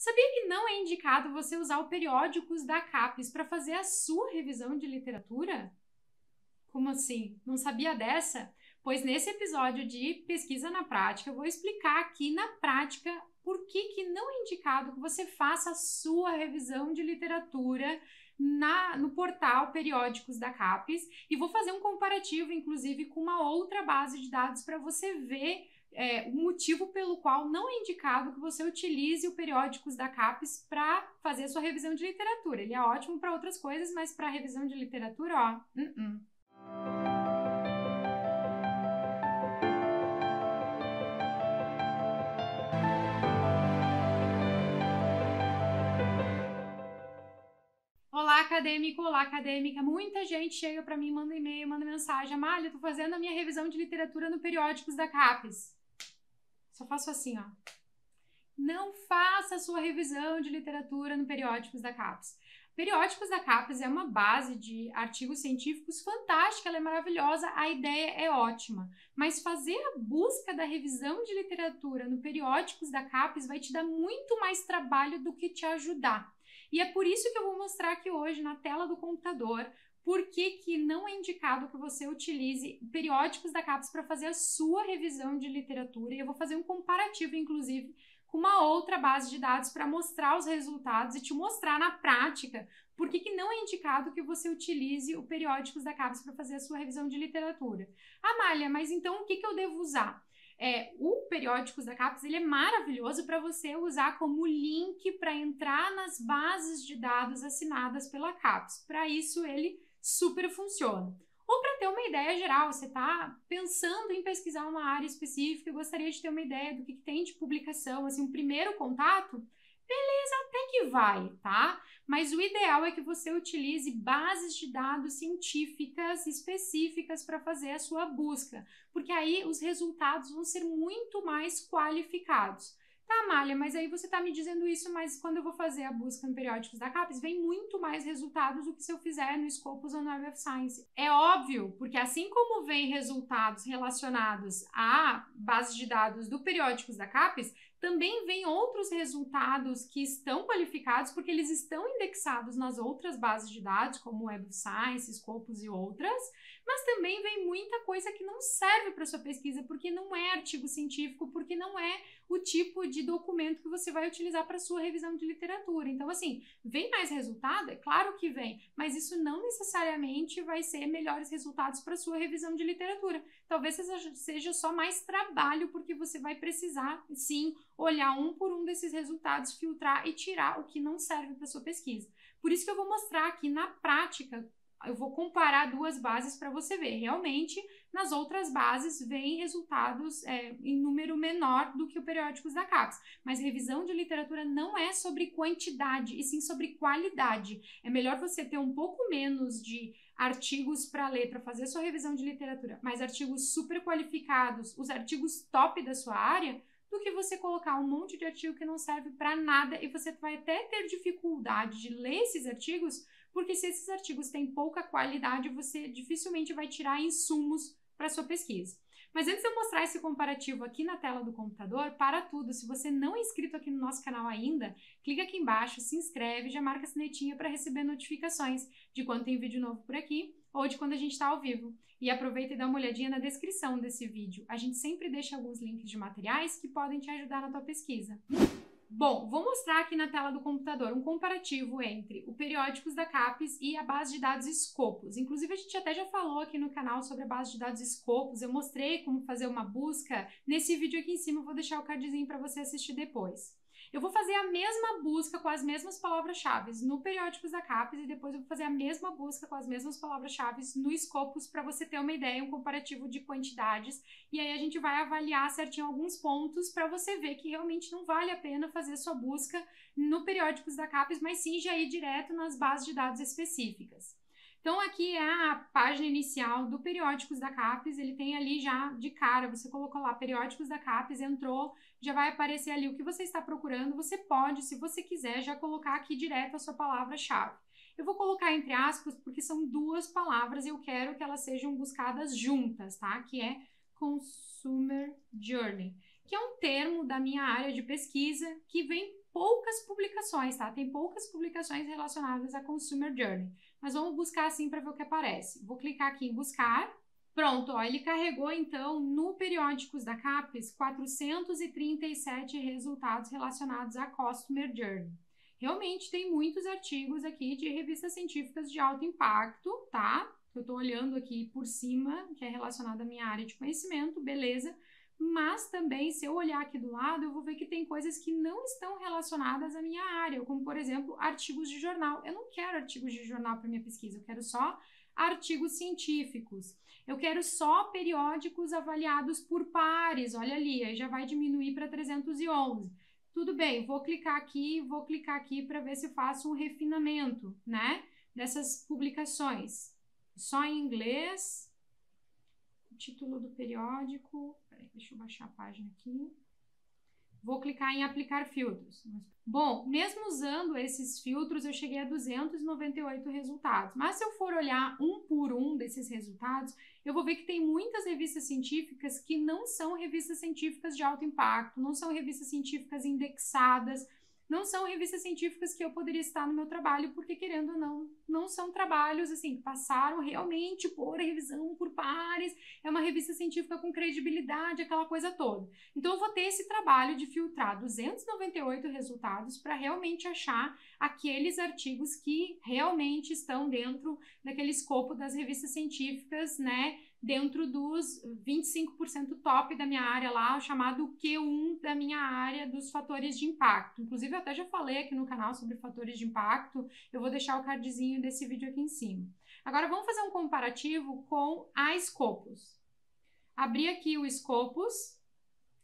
Sabia que não é indicado você usar o periódicos da CAPES para fazer a sua revisão de literatura? Como assim? Não sabia dessa? Pois nesse episódio de Pesquisa na Prática, eu vou explicar aqui na prática por que, que não é indicado que você faça a sua revisão de literatura na, no portal Periódicos da CAPES e vou fazer um comparativo, inclusive, com uma outra base de dados para você ver é, o motivo pelo qual não é indicado que você utilize o periódicos da CAPES para fazer sua revisão de literatura. Ele é ótimo para outras coisas, mas para revisão de literatura, ó. Uh -uh. Olá, acadêmico, olá, acadêmica. Muita gente chega para mim, manda e-mail, manda mensagem. Amália, Estou fazendo a minha revisão de literatura no Periódicos da CAPES. Só faço assim, ó. Não faça sua revisão de literatura no Periódicos da CAPES. Periódicos da CAPES é uma base de artigos científicos fantástica, ela é maravilhosa, a ideia é ótima. Mas fazer a busca da revisão de literatura no Periódicos da CAPES vai te dar muito mais trabalho do que te ajudar. E é por isso que eu vou mostrar aqui hoje na tela do computador por que, que não é indicado que você utilize periódicos da CAPES para fazer a sua revisão de literatura. E eu vou fazer um comparativo, inclusive, com uma outra base de dados para mostrar os resultados e te mostrar na prática por que, que não é indicado que você utilize o periódicos da CAPES para fazer a sua revisão de literatura. Amália, mas então o que, que eu devo usar? É, o periódicos da CAPES ele é maravilhoso para você usar como link para entrar nas bases de dados assinadas pela CAPES. Para isso, ele super funciona. Ou para ter uma ideia geral, você está pensando em pesquisar uma área específica e gostaria de ter uma ideia do que, que tem de publicação, assim, um primeiro contato, beleza, até que vai, tá? Mas o ideal é que você utilize bases de dados científicas específicas para fazer a sua busca, porque aí os resultados vão ser muito mais qualificados. Tá, Malha, mas aí você tá me dizendo isso, mas quando eu vou fazer a busca em periódicos da CAPES, vem muito mais resultados do que se eu fizer no Scopus ou Web of Science. É óbvio, porque assim como vem resultados relacionados à bases de dados do periódicos da CAPES, também vem outros resultados que estão qualificados porque eles estão indexados nas outras bases de dados, como Web of Science, Scopus e outras, mas também vem muita coisa que não serve para sua pesquisa porque não é artigo científico, porque não é o tipo de documento que você vai utilizar para sua revisão de literatura. Então, assim, vem mais resultado? É claro que vem, mas isso não necessariamente vai ser melhores resultados para sua revisão de literatura. Talvez seja só mais trabalho porque você vai precisar, sim, olhar um por um desses resultados, filtrar e tirar o que não serve para sua pesquisa. Por isso que eu vou mostrar aqui na prática, eu vou comparar duas bases para você ver. Realmente, nas outras bases, vem resultados é, em número menor do que o periódicos da CAPES. Mas revisão de literatura não é sobre quantidade, e sim sobre qualidade. É melhor você ter um pouco menos de artigos para ler, para fazer sua revisão de literatura, mas artigos super qualificados, os artigos top da sua área, do que você colocar um monte de artigo que não serve para nada e você vai até ter dificuldade de ler esses artigos, porque se esses artigos têm pouca qualidade, você dificilmente vai tirar insumos para sua pesquisa. Mas antes de eu mostrar esse comparativo aqui na tela do computador, para tudo, se você não é inscrito aqui no nosso canal ainda, clica aqui embaixo, se inscreve, já marca a sinetinha para receber notificações de quando tem vídeo novo por aqui ou de quando a gente está ao vivo. E aproveita e dá uma olhadinha na descrição desse vídeo. A gente sempre deixa alguns links de materiais que podem te ajudar na tua pesquisa. Bom, vou mostrar aqui na tela do computador um comparativo entre o Periódicos da CAPES e a base de dados Scopus. Inclusive, a gente até já falou aqui no canal sobre a base de dados Scopus, eu mostrei como fazer uma busca. Nesse vídeo aqui em cima, eu vou deixar o cardzinho para você assistir depois. Eu vou fazer a mesma busca com as mesmas palavras-chave no Periódicos da CAPES e depois eu vou fazer a mesma busca com as mesmas palavras-chave no Scopus para você ter uma ideia, um comparativo de quantidades. E aí a gente vai avaliar certinho alguns pontos para você ver que realmente não vale a pena fazer sua busca no Periódicos da CAPES, mas sim já ir direto nas bases de dados específicas. Então aqui é a página inicial do Periódicos da CAPES, ele tem ali já de cara, você colocou lá Periódicos da CAPES, entrou, já vai aparecer ali o que você está procurando, você pode, se você quiser, já colocar aqui direto a sua palavra-chave. Eu vou colocar entre aspas porque são duas palavras e eu quero que elas sejam buscadas juntas, tá? Que é Consumer Journey, que é um termo da minha área de pesquisa que vem poucas publicações, tá? Tem poucas publicações relacionadas a Consumer Journey. Mas vamos buscar assim para ver o que aparece. Vou clicar aqui em buscar. Pronto, ó, ele carregou então no periódicos da CAPES 437 resultados relacionados à Customer Journey. Realmente tem muitos artigos aqui de revistas científicas de alto impacto, tá? Eu estou olhando aqui por cima, que é relacionado à minha área de conhecimento, beleza? mas também se eu olhar aqui do lado, eu vou ver que tem coisas que não estão relacionadas à minha área, como por exemplo, artigos de jornal. Eu não quero artigos de jornal para minha pesquisa, eu quero só artigos científicos. Eu quero só periódicos avaliados por pares. Olha ali, aí já vai diminuir para 311. Tudo bem, vou clicar aqui, vou clicar aqui para ver se eu faço um refinamento, né, dessas publicações. Só em inglês, título do periódico. Peraí, deixa eu baixar a página aqui. Vou clicar em aplicar filtros. Bom, mesmo usando esses filtros, eu cheguei a 298 resultados. Mas se eu for olhar um por um desses resultados, eu vou ver que tem muitas revistas científicas que não são revistas científicas de alto impacto, não são revistas científicas indexadas não são revistas científicas que eu poderia estar no meu trabalho, porque querendo ou não, não são trabalhos assim que passaram realmente por revisão por pares, é uma revista científica com credibilidade, aquela coisa toda. Então eu vou ter esse trabalho de filtrar 298 resultados para realmente achar aqueles artigos que realmente estão dentro daquele escopo das revistas científicas, né? dentro dos 25% top da minha área lá, chamado Q1 da minha área dos fatores de impacto. Inclusive, eu até já falei aqui no canal sobre fatores de impacto, eu vou deixar o cardzinho desse vídeo aqui em cima. Agora, vamos fazer um comparativo com a Scopus. Abri aqui o Scopus,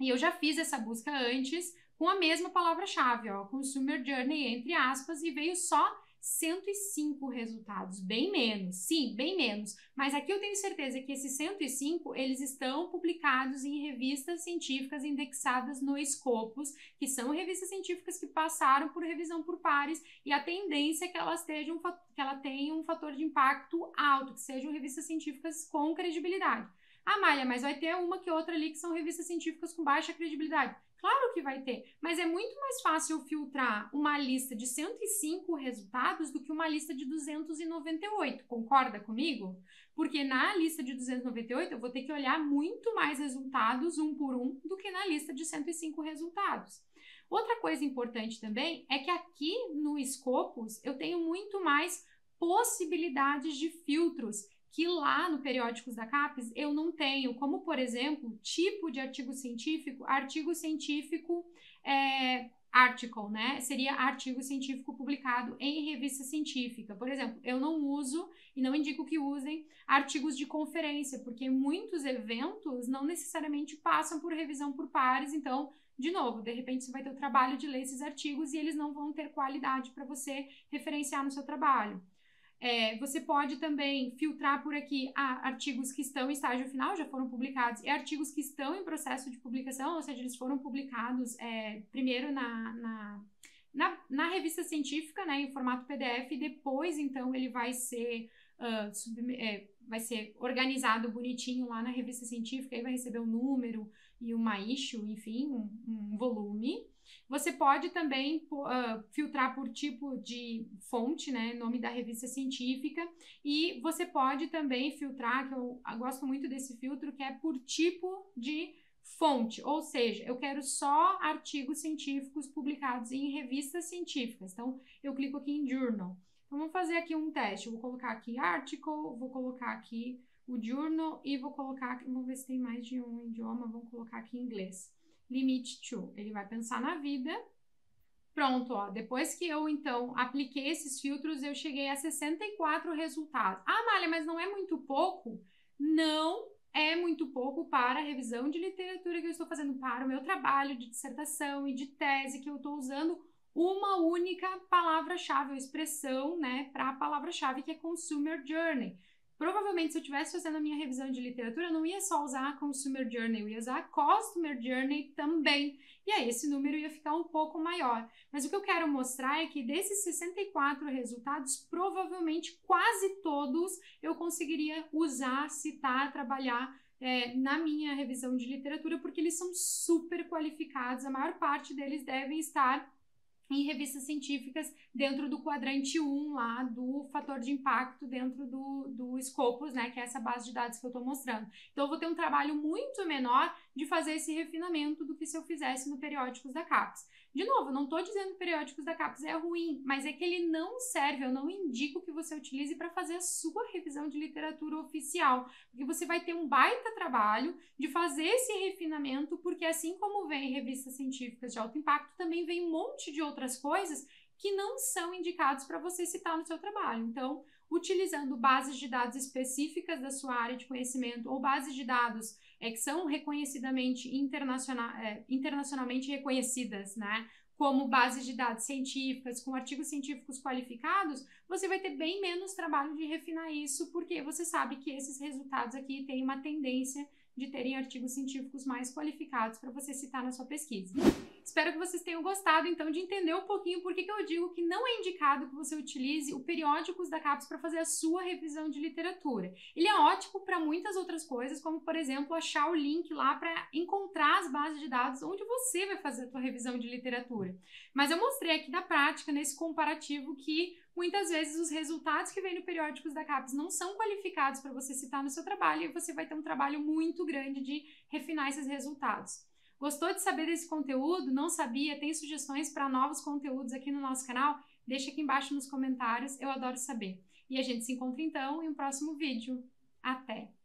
e eu já fiz essa busca antes com a mesma palavra-chave, ó, Consumer Journey, entre aspas, e veio só 105 resultados, bem menos, sim, bem menos. Mas aqui eu tenho certeza que esses 105 eles estão publicados em revistas científicas indexadas no Scopus, que são revistas científicas que passaram por revisão por pares e a tendência é que elas tenham que ela tenha um fator de impacto alto, que sejam revistas científicas com credibilidade. Ah, Maia, mas vai ter uma que outra ali que são revistas científicas com baixa credibilidade. Claro que vai ter, mas é muito mais fácil filtrar uma lista de 105 resultados do que uma lista de 298, concorda comigo? Porque na lista de 298 eu vou ter que olhar muito mais resultados um por um do que na lista de 105 resultados. Outra coisa importante também é que aqui no Scopus eu tenho muito mais possibilidades de filtros que lá no Periódicos da CAPES eu não tenho, como por exemplo, tipo de artigo científico, artigo científico é, article, né? Seria artigo científico publicado em revista científica. Por exemplo, eu não uso e não indico que usem artigos de conferência, porque muitos eventos não necessariamente passam por revisão por pares, então de novo, de repente você vai ter o trabalho de ler esses artigos e eles não vão ter qualidade para você referenciar no seu trabalho. É, você pode também filtrar por aqui ah, artigos que estão em estágio final, já foram publicados, e artigos que estão em processo de publicação, ou seja, eles foram publicados é, primeiro na, na, na, na, revista científica, né, em formato PDF, e depois, então, ele vai ser, uh, ah, sub, é, vai ser organizado bonitinho lá na revista científica, aí vai receber um número e uma issue, enfim, um, um volume. Você pode também uh, filtrar por tipo de fonte, né, nome da revista científica, e você pode também filtrar, que eu ah, gosto muito desse filtro, que é por tipo de fonte, ou seja, eu quero só artigos científicos publicados em revistas científicas. Então, eu clico aqui em journal. Então, vamos fazer aqui um teste. Eu vou colocar aqui article, vou colocar aqui o journal e vou colocar, aqui. vamos ver se tem mais de um idioma, vamos colocar aqui em inglês limite to. Ele vai pensar na vida. Pronto, ó, depois que eu então apliquei esses filtros, eu cheguei a 64 resultados. Ah, Malha, mas não é muito pouco? Não é muito pouco para a revisão de literatura que eu estou fazendo para o meu trabalho de dissertação e de tese que eu estou usando uma única palavra-chave, ou expressão, né, para a palavra-chave que é consumer journey. Provavelmente, se eu estivesse fazendo a minha revisão de literatura, eu não ia só usar a Consumer Journey, eu ia usar a Customer Journey também. E aí, esse número ia ficar um pouco maior. Mas o que eu quero mostrar é que desses 64 resultados, provavelmente quase todos eu conseguiria usar, citar, trabalhar é, na minha revisão de literatura, porque eles são super qualificados, a maior parte deles devem estar em revistas científicas dentro do quadrante 1 lá do fator de impacto dentro do, do Scopus, né, que é essa base de dados que eu estou mostrando. Então eu vou ter um trabalho muito menor de fazer esse refinamento do que se eu fizesse no Periódicos da CAPES. De novo, não estou dizendo que Periódicos da CAPES é ruim, mas é que ele não serve, eu não indico que você utilize para fazer a sua revisão de literatura oficial, porque você vai ter um baita trabalho de fazer esse refinamento, porque assim como vem revistas científicas de alto impacto, também vem um monte de outras coisas que não são indicados para você citar no seu trabalho. Então, utilizando bases de dados específicas da sua área de conhecimento ou bases de dados é que são reconhecidamente internacional, é, internacionalmente reconhecidas, né? Como bases de dados científicas, com artigos científicos qualificados, você vai ter bem menos trabalho de refinar isso, porque você sabe que esses resultados aqui têm uma tendência de terem artigos científicos mais qualificados para você citar na sua pesquisa. Espero que vocês tenham gostado, então, de entender um pouquinho por que, que eu digo que não é indicado que você utilize o periódicos da CAPES para fazer a sua revisão de literatura. Ele é ótimo para muitas outras coisas, como, por exemplo, achar o link lá para encontrar as bases de dados onde você vai fazer a sua revisão de literatura. Mas eu mostrei aqui na prática, nesse comparativo, que muitas vezes os resultados que vêm no periódicos da CAPES não são qualificados para você citar no seu trabalho e você vai ter um trabalho muito grande de refinar esses resultados. Gostou de saber desse conteúdo? Não sabia? Tem sugestões para novos conteúdos aqui no nosso canal? Deixa aqui embaixo nos comentários, eu adoro saber. E a gente se encontra então em um próximo vídeo. Até!